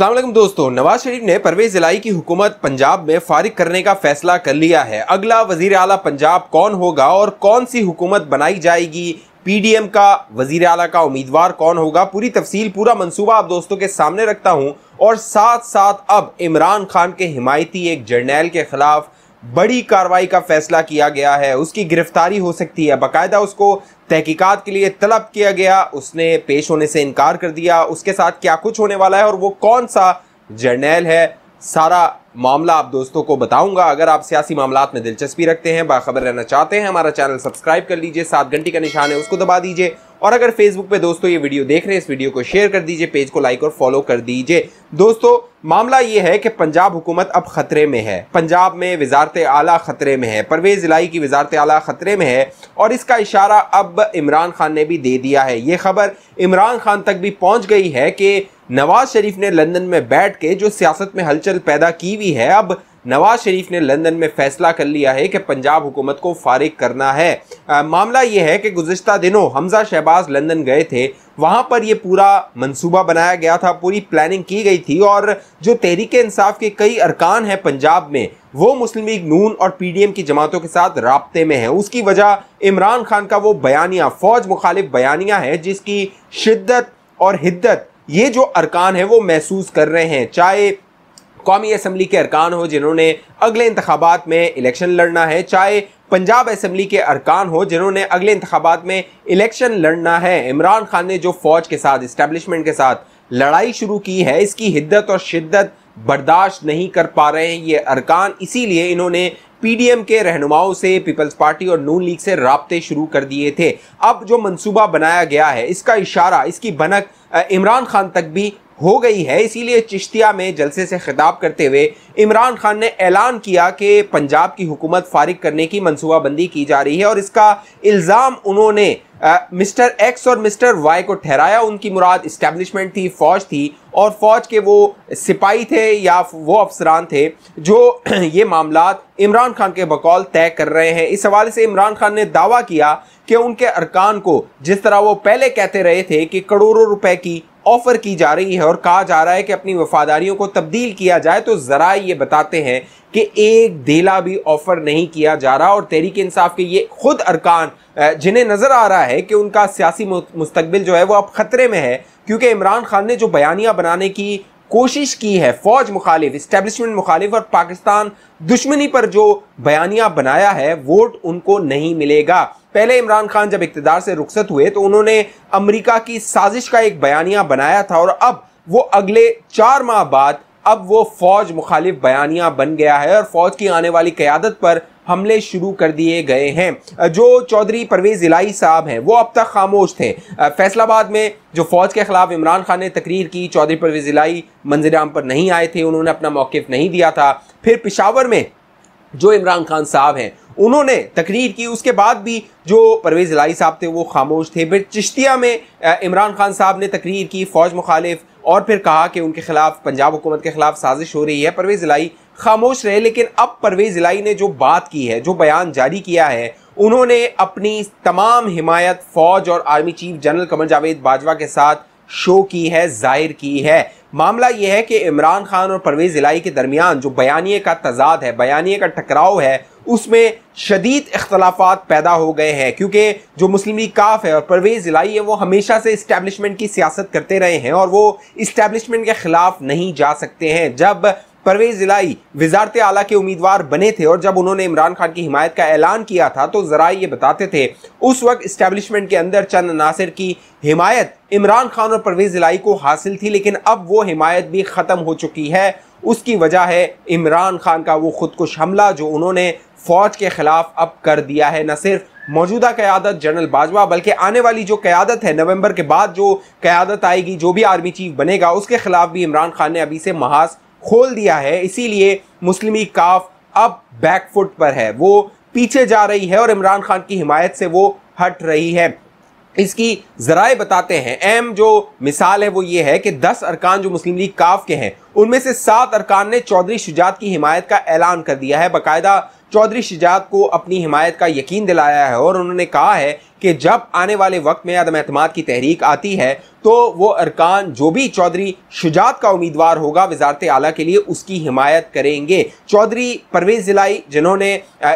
अल्लाम दोस्तों नवाज शरीफ ने परवेज इलाई की हुकूमत पंजाब में फारिग करने का फैसला कर लिया है अगला वजीर अला पंजाब कौन होगा और कौन सी हुकूमत बनाई जाएगी पीडीएम का वजीर अला का उम्मीदवार कौन होगा पूरी तफसील पूरा मंसूबा आप दोस्तों के सामने रखता हूँ और साथ साथ अब इमरान खान के हिमायती एक जर्नैल के खिलाफ बड़ी कार्रवाई का फैसला किया गया है उसकी गिरफ्तारी हो सकती है बाकायदा उसको तहकीकात के लिए तलब किया गया उसने पेश होने से इनकार कर दिया उसके साथ क्या कुछ होने वाला है और वो कौन सा जर्नैल है सारा मामला आप दोस्तों को बताऊंगा अगर आप सियासी मामला में दिलचस्पी रखते हैं बाखबर रहना चाहते हैं हमारा चैनल सब्सक्राइब कर लीजिए सात घंटे का निशान है उसको दबा दीजिए और अगर फेसबुक पे दोस्तों ये वीडियो देख रहे हैं इस वीडियो को शेयर कर दीजिए पेज को लाइक और फॉलो कर दीजिए दोस्तों मामला ये है कि पंजाब हुकूमत अब खतरे में है पंजाब में वजारत आला खतरे में है परवेज इलाई की वजारत आला खतरे में है और इसका इशारा अब इमरान खान ने भी दे दिया है ये खबर इमरान खान तक भी पहुंच गई है कि नवाज शरीफ ने लंदन में बैठ के जो सियासत में हलचल पैदा की हुई है अब नवाज शरीफ ने लंदन में फैसला कर लिया है कि पंजाब हुकूमत को फारिग करना है आ, मामला यह है कि गुजशत दिनों हमजा शहबाज लंदन गए थे वहाँ पर यह पूरा मंसूबा बनाया गया था पूरी प्लानिंग की गई थी और जो तहरीक इंसाफ के कई अरकान हैं पंजाब में वो मुस्लिम लीग नून और पीडीएम की जमातों के साथ रबते में है उसकी वजह इमरान खान का वो बयानिया फ़ौज मुखालिफ बयानिया है जिसकी शिद्दत और हिद्दत ये जो अरकान है वो महसूस कर रहे हैं चाहे कौमी असम्बली के अरकान हो जिन्होंने अगले इंतबात में इलेक्शन लड़ना है चाहे पंजाब असम्बली के अरकान हो जिन्होंने अगले इंतबात में इलेक्शन लड़ना है इमरान खान ने जो फौज के साथ इस्टेब्लिशमेंट के साथ लड़ाई शुरू की है इसकी हिद्दत और शिद्दत बर्दाश्त नहीं कर पा रहे हैं ये अरकान इसीलिए इन्होंने पीडीएम के रहनुमाओं से पीपल्स पार्टी और नून लीग से रबते शुरू कर दिए थे अब जो मंसूबा बनाया गया है इसका इशारा इसकी भनक इमरान खान तक भी हो गई है इसीलिए चिश्तिया में जलसे से खिताब करते हुए इमरान खान ने ऐलान किया कि पंजाब की हुकूमत फारिग करने की मनसूबाबंदी की जा रही है और इसका इल्ज़ाम उन्होंने आ, मिस्टर एक्स और मिस्टर वाई को ठहराया उनकी मुराद इस्टेब्लिशमेंट थी फ़ौज थी और फ़ौज के वो सिपाही थे या वो अफसरान थे जो ये मामला इमरान खान के बकौल तय कर रहे हैं इस हवाले से इमरान खान ने दावा किया कि उनके अरकान को जिस तरह वो पहले कहते रहे थे कि करोड़ों रुपए की ऑफर की जा रही है और कहा जा रहा है कि अपनी वफादारियों को तब्दील किया जाए तो ज़रा ये बताते हैं कि एक देला भी ऑफर नहीं किया जा रहा और तहरीक इंसाफ के ये खुद अरकान जिन्हें नज़र आ रहा है कि उनका सियासी मुस्तबिल जो है वो अब ख़तरे में है क्योंकि इमरान खान ने जो बयानियाँ बनाने की कोशिश की है फौज मुखालिफ इस्टेब्लिशमेंट मुखालिफ और पाकिस्तान दुश्मनी पर जो बयानिया बनाया है वोट उनको नहीं मिलेगा पहले इमरान खान जब इकतदार से रुखसत हुए तो उन्होंने अमरीका की साजिश का एक बयानिया बनाया था और अब वो अगले चार माह बाद अब वो फौज मुखालिफ बयानिया बन गया है और फौज की आने वाली क्यादत पर हमले शुरू कर दिए गए हैं जो चौधरी परवेज इलाई साहब हैं वो अब तक खामोश थे फैसलाबाद में जो फौज के खिलाफ इमरान खान ने तकरीर की चौधरी परवेज इलाई मंजिल आम पर नहीं आए थे उन्होंने अपना मौक़ नहीं दिया था फिर पिशावर में जो इमरान खान साहब हैं उन्होंने तकरीर की उसके बाद भी जो परवेज़ लाई साहब थे वो खामोश थे फिर चिश्तिया में इमरान खान साहब ने तकरीर की फ़ौज मुखालिफ और फिर कहा कि उनके खिलाफ पंजाब हुकूमत के खिलाफ साजिश हो रही है परवेज़ लाई खामोश रहे लेकिन अब परवेज़ लाई ने जो बात की है जो बयान जारी किया है उन्होंने अपनी तमाम हिमायत फ़ौज और army chief general Qamar Javed Bajwa के साथ शो की है जाहिर की है मामला यह है कि इमरान खान और परवेज़ इलाई के दरमियान जो बयानी का तजाद है बयानी का टकराव है उसमें शदीद अख्तलाफा पैदा हो गए हैं क्योंकि जो मुस्लिम लीग काफ है और परवेज़ इलाई है वो हमेशा से इस्टेब्लिशमेंट की सियासत करते रहे हैं और वो इस्टेब्लिशमेंट के ख़िलाफ़ नहीं जा सकते हैं जब परवेज इलाई वजारत आला के उम्मीदवार बने थे और जब उन्होंने इमरान खान की हिमायत का ऐलान किया था तो ज़रा ये बताते थे उस वक्त इस्टेब्लिशमेंट के अंदर चंद नासिर की हिमायत इमरान खान और परवेज इलाई को हासिल थी लेकिन अब वो हिमायत भी ख़त्म हो चुकी है उसकी वजह है इमरान खान का वो खुदकुश हमला जो उन्होंने फ़ौज के ख़िलाफ़ अब कर दिया है न सिर्फ मौजूदा क़्यादत जनरल बाजवा बल्कि आने वाली जो क़्यादत है नवंबर के बाद जो क़्यादत आएगी जो भी आर्मी चीफ बनेगा उसके ख़िलाफ़ भी इमरान खान ने अभी से महाज खोल दिया है इसीलिए मुस्लिम लीग काफ अब बैकफुट पर है वो पीछे जा रही है और इमरान खान की हिमायत से वो हट रही है इसकी जराए बताते हैं अहम जो मिसाल है वो ये है कि 10 अरकान जो मुस्लिम लीग काफ के हैं उनमें से सात अरकान ने चौधरी शुजात की हिमायत का ऐलान कर दिया है बाकायदा चौधरी शिजात को अपनी हिमायत का यकीन दिलाया है और उन्होंने कहा है कि जब आने वाले वक्त में अदम अतमाद की तहरीक आती है तो वो अरकान जो भी चौधरी शुजात का उम्मीदवार होगा वजारत आला के लिए उसकी हिमायत करेंगे चौधरी परवेज़ जिलाई जिन्होंने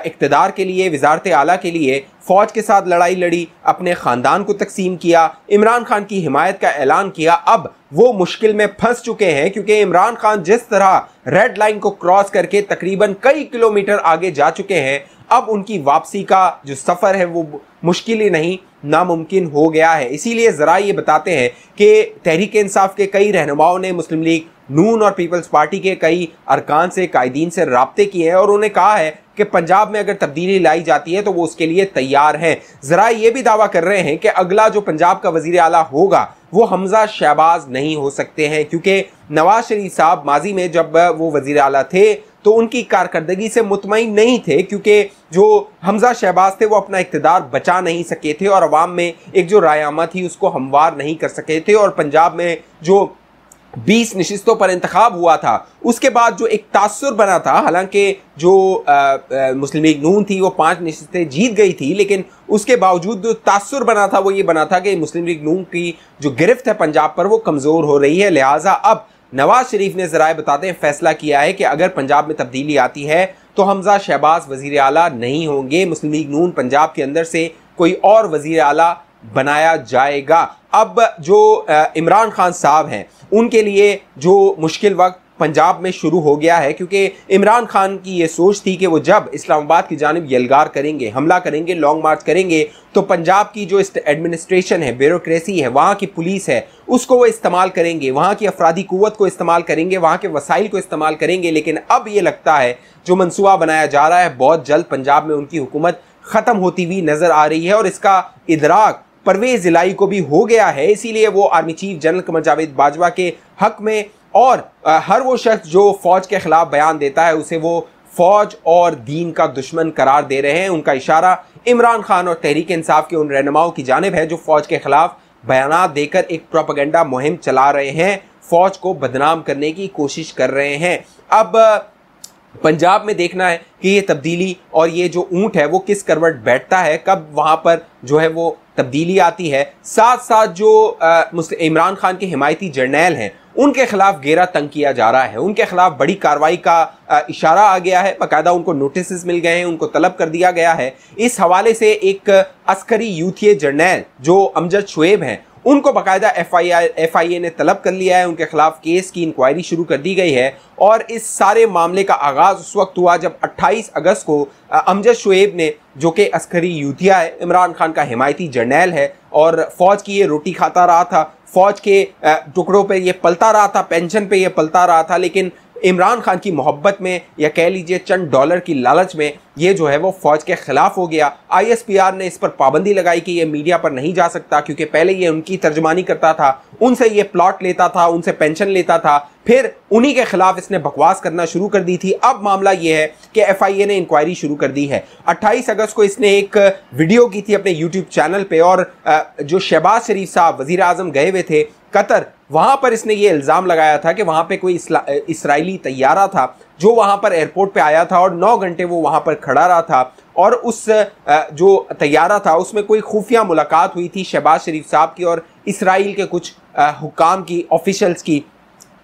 इकतदार के लिए वजारत आला के लिए फ़ौज के साथ लड़ाई लड़ी अपने ख़ानदान को तकसीम किया इमरान खान की हिमायत का ऐलान किया अब वो मुश्किल में फंस चुके हैं क्योंकि इमरान खान जिस तरह रेड लाइन को क्रॉस करके तकरीबन कई किलोमीटर आगे जा चुके हैं अब उनकी वापसी का जो सफ़र है वो मुश्किल ही नहीं नामुमकिन हो गया है इसीलिए ज़रा ये बताते हैं कि तहरीक इंसाफ के कई रहनुमाओं ने मुस्लिम लीग नून और पीपल्स पार्टी के कई अरकान से कायदीन से रबते किए हैं और उन्हें कहा है कि पंजाब में अगर तब्दीली लाई जाती है तो वो उसके लिए तैयार हैं ज़रा ये भी दावा कर रहे हैं कि अगला जो पंजाब का वजीर अला होगा वो हमजा शहबाज नहीं हो सकते हैं क्योंकि नवाज शरीफ साहब माजी में जब वो वजीर अला थे तो उनकी कारकर्दगी से मुतमिन नहीं थे क्योंकि जो हमजा शहबाज थे वो अपना इकतदार बचा नहीं सके थे और आवाम में एक जो रायामा थी उसको हमवार नहीं कर सके थे और पंजाब में जो 20 नशस्तों पर इंतखब हुआ था उसके बाद जो एक तासर बना था हालांकि जो आ, आ, मुस्लिम लीग नून थी वो पांच नशस्तें जीत गई थी लेकिन उसके बावजूद जो तासर बना था वो ये बना था कि मुस्लिम लीग नून की जो गिरफ्त है पंजाब पर वो कमज़ोर हो रही है लिहाजा अब नवाज शरीफ ने जराए बताते हैं फैसला किया है कि अगर पंजाब में तब्दीली आती है तो हमजा शहबाज वजीर अला नहीं होंगे मुस्लिम लीग नून पंजाब के अंदर से कोई और वजीर अला बनाया जाएगा अब जो इमरान खान साहब हैं उनके लिए जो मुश्किल वक्त पंजाब में शुरू हो गया है क्योंकि इमरान खान की ये सोच थी कि वो जब इस्लामाबाद की जानब यलगार करेंगे हमला करेंगे लॉन्ग मार्च करेंगे तो पंजाब की जो एडमिनिस्ट्रेशन है ब्यूरोसी है वहाँ की पुलिस है उसको वो इस्तेमाल करेंगे वहाँ की अफराधी क़ुत को इस्तेमाल करेंगे वहाँ के वसाइल को इस्तेमाल करेंगे लेकिन अब ये लगता है जो मनसूबा बनाया जा रहा है बहुत जल्द पंजाब में उनकी हुकूमत ख़त्म होती हुई नज़र आ रही है और इसका इदराक परवेज़ इलाई को भी हो गया है इसीलिए वो army chief general Qamar Javed Bajwa के हक में और हर वो शख्स जो फौज के खिलाफ बयान देता है उसे वो फौज और दीन का दुश्मन करार दे रहे हैं उनका इशारा इमरान खान और तहरीक इंसाफ के उन रहनुमाओं की जानब है जो फौज के खिलाफ बयान देकर एक प्रोपागेंडा मुहिम चला रहे हैं फौज को बदनाम करने की कोशिश कर रहे हैं अब पंजाब में देखना है कि ये तब्दीली और ये जो ऊंट है वो किस करवट बैठता है कब वहाँ पर जो है वो तब्दीली आती है साथ साथ जो इमरान खान के हिमायती जर्नैल हैं उनके खिलाफ घेरा तंग किया जा रहा है उनके खिलाफ बड़ी कार्रवाई का इशारा आ गया है बाकायदा उनको नोटिस मिल गए हैं उनको तलब कर दिया गया है इस हवाले से एक अस्करी यूथिए जर्नैल जो अमजद शुएब हैं उनको बाकायदा एफ आई एफ आई ए ने तलब कर लिया है उनके खिलाफ केस की इंक्वायरी शुरू कर दी गई है और इस सारे मामले का आगाज़ उस वक्त हुआ जब 28 अगस्त को अमजद शुएब ने जो कि अस्करी यूथिया है इमरान खान का हिमायती जर्नैल है और फ़ौज की ये रोटी खाता रहा था फ़ौज के टुकड़ों पर यह पलता रहा था पेंशन पर यह पलता रहा था लेकिन इमरान खान की मोहब्बत में या कह लीजिए चंद डॉलर की लालच में ये जो है वो फौज के खिलाफ हो गया आईएसपीआर ने इस पर पाबंदी लगाई कि ये मीडिया पर नहीं जा सकता क्योंकि पहले ये उनकी तर्जमानी करता था उनसे ये प्लॉट लेता था उनसे पेंशन लेता था फिर उन्हीं के खिलाफ इसने बकवास करना शुरू कर दी थी अब मामला यह है कि एफ ने इंक्वायरी शुरू कर दी है अट्ठाईस अगस्त को इसने एक वीडियो की थी अपने यूट्यूब चैनल पर और जो शहबाज शरीफ साहब वजीर गए हुए थे कतर वहाँ पर इसने ये इल्ज़ाम लगाया था कि वहाँ पे कोई इसराइली तैयारा था जो वहाँ पर एयरपोर्ट पे आया था और नौ घंटे वो वहाँ पर खड़ा रहा था और उस जो तैयारा था उसमें कोई खुफिया मुलाकात हुई थी शहबाज शरीफ साहब की और इसराइल के कुछ हुकाम की ऑफिशल्स की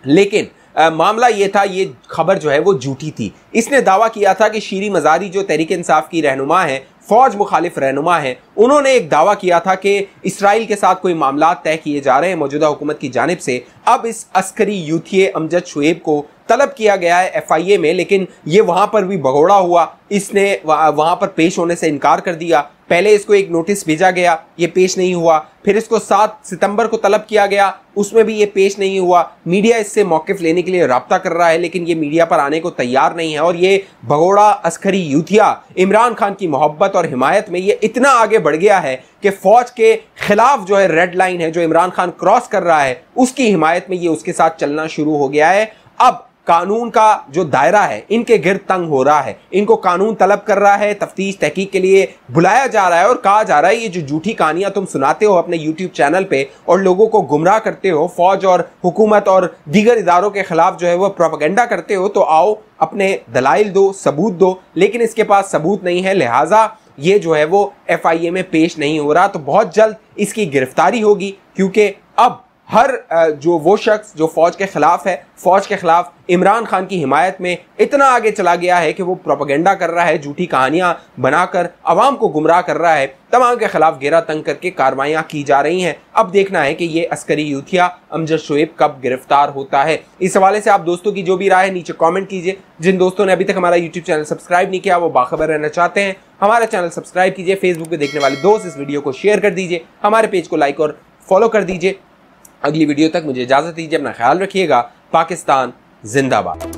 लेकिन आ, मामला ये था ये खबर जो है वो झूठी थी इसने दावा किया था कि शीरी मजारी जो तहरीक इंसाफ की रहनुमा है फौज मुखालिफ रहनुमा है उन्होंने एक दावा किया था कि इसराइल के साथ कोई मामला तय किए जा रहे हैं मौजूदा हुकूमत की जानब से अब इस अस्करी यूथिये अमजद शुएब को तलब किया गया है एफआईए में लेकिन ये वहाँ पर भी भगोड़ा हुआ इसने वहाँ पर पेश होने से इनकार कर दिया पहले इसको एक नोटिस भेजा गया ये पेश नहीं हुआ फिर इसको सात सितंबर को तलब किया गया उसमें भी ये पेश नहीं हुआ मीडिया इससे मौकफ लेने के लिए रबता कर रहा है लेकिन ये मीडिया पर आने को तैयार नहीं है और ये भगोड़ा अस्करी यूथिया इमरान खान की मोहब्बत और हिमायत में ये इतना आगे बढ़ गया है कि फौज के खिलाफ जो है रेड लाइन है जो इमरान खान क्रॉस कर रहा है उसकी हिमायत में ये उसके साथ चलना शुरू हो गया है अब कानून का जो दायरा है इनके गिर तंग हो रहा है इनको कानून तलब कर रहा है तफ्तीश तहकीक के लिए बुलाया जा रहा है और कहा जा रहा है ये जो झूठी कहानियां तुम सुनाते हो अपने YouTube चैनल पे और लोगों को गुमराह करते हो फौज और हुकूमत और दीगर इदारों के खिलाफ जो है वो प्रोपागेंडा करते हो तो आओ अपने दलाइल दो सबूत दो लेकिन इसके पास सबूत नहीं है लिहाजा ये जो है वो एफ में पेश नहीं हो रहा तो बहुत जल्द इसकी गिरफ्तारी होगी क्योंकि अब हर जो वो शख्स जो फौज के खिलाफ है फौज के खिलाफ इमरान खान की हिमायत में इतना आगे चला गया है कि वो प्रोपागेंडा कर रहा है झूठी कहानियां बनाकर आवाम को गुमराह कर रहा है तमाम के खिलाफ घेरा तंग करके कार्रवाइयाँ की जा रही हैं अब देखना है कि ये अस्करी यूथिया अमजद शुएब कब गिरफ्तार होता है इस हवाले से आप दोस्तों की जो भी राय है नीचे कॉमेंट कीजिए जिन दोस्तों ने अभी तक हमारा यूट्यूब चैनल सब्सक्राइब नहीं किया वो बाखबर रहना चाहते हैं हमारा चैनल सब्सक्राइब कीजिए फेसबुक पर देखने वाले दोस्त इस वीडियो को शेयर कर दीजिए हमारे पेज को लाइक और फॉलो कर दीजिए अगली वीडियो तक मुझे इजाज़त दीजिए अपना ख्याल रखिएगा पाकिस्तान जिंदाबाद